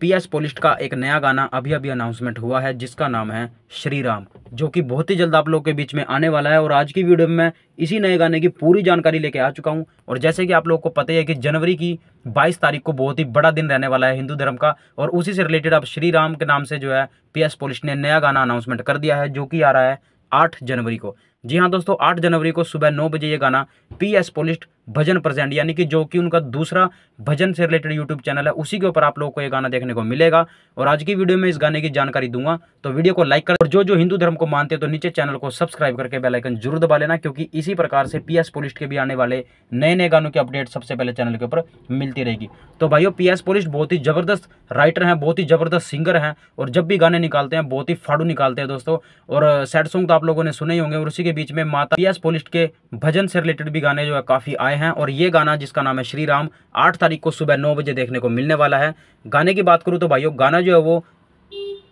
P S पोलिस्ट का एक नया गाना अभी अभी अनाउंसमेंट हुआ है जिसका नाम है श्री राम जो कि बहुत ही जल्द आप लोग के बीच में आने वाला है और आज की वीडियो में मैं इसी नए गाने की पूरी जानकारी लेके आ चुका हूं और जैसे कि आप लोग को पता ही है कि जनवरी की 22 तारीख को बहुत ही बड़ा दिन रहने वाला है हिंदू धर्म का और उसी से रिलेटेड अब श्री राम के नाम से जो है एस पोलिस्ट ने नया गाना अनाउंसमेंट कर दिया है जो कि आ रहा है आठ जनवरी को जी हाँ दोस्तों आठ जनवरी को सुबह नौ बजे ये गाना पी एस पोलिस्ट भजन प्रजेंट यानी कि जो कि उनका दूसरा भजन से रिलेटेड यूट्यूब चैनल है उसी के ऊपर आप लोगों को ये गाना देखने को मिलेगा और आज की वीडियो में इस गाने की जानकारी दूंगा तो वीडियो को लाइक कर और जो जो हिंदू धर्म को मानते हैं तो नीचे चैनल को सब्सक्राइब करके बेलाइकन जरूर दबा लेना क्योंकि इसी प्रकार से पी एस के भी आने वाले नए नए गानों की अपडेट सबसे पहले चैनल के ऊपर मिलती रहेगी तो भाइयों पी एस बहुत ही ज़बरदस्त राइटर हैं बहुत ही ज़बरदस्त सिंगर हैं और जब भी गाने निकालते हैं बहुत ही फाड़ू निकालते हैं दोस्तों और सैड सॉन्ग तो आप लोगों ने सुने ही होंगे और उसी के बीच में माता पी एस के भजन से रिलेटेड भी गाने जो है काफ़ी आए हैं और ये गाना जिसका नाम है श्री राम आठ तारीख को सुबह नौ बजे देखने को मिलने वाला है गाने की बात करूँ तो भाइयों गाना जो है वो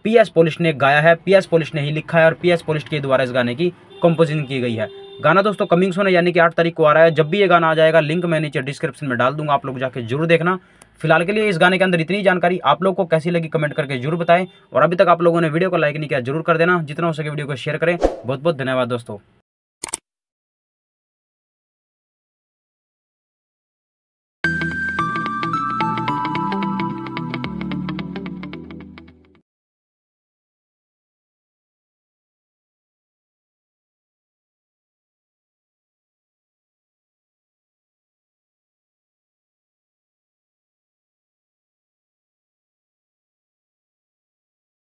पी एस पोलिश ने गाया है पी एस पोलिश ने ही लिखा है और पी एस पोलिश के द्वारा इस गाने की कंपोजिंग की गई है गाना दोस्तों कमिंग सोन है यानी कि आठ तारीख को आ रहा है जब भी ये गाना आ जाएगा लिंक मैं नीचे डिस्क्रिप्शन में डाल दूंगा आप लोग जाके जरूर देखना फिलहाल के लिए इस गाने के अंदर इतनी जानकारी आप लोग को कैसी लगी कमेंट करके जरूर बताएं और अभी तक आप लोगों ने वीडियो को लाइक नहीं किया जरूर कर देना जितना हो सके वीडियो को शेयर करें बहुत बहुत धन्यवाद दोस्तों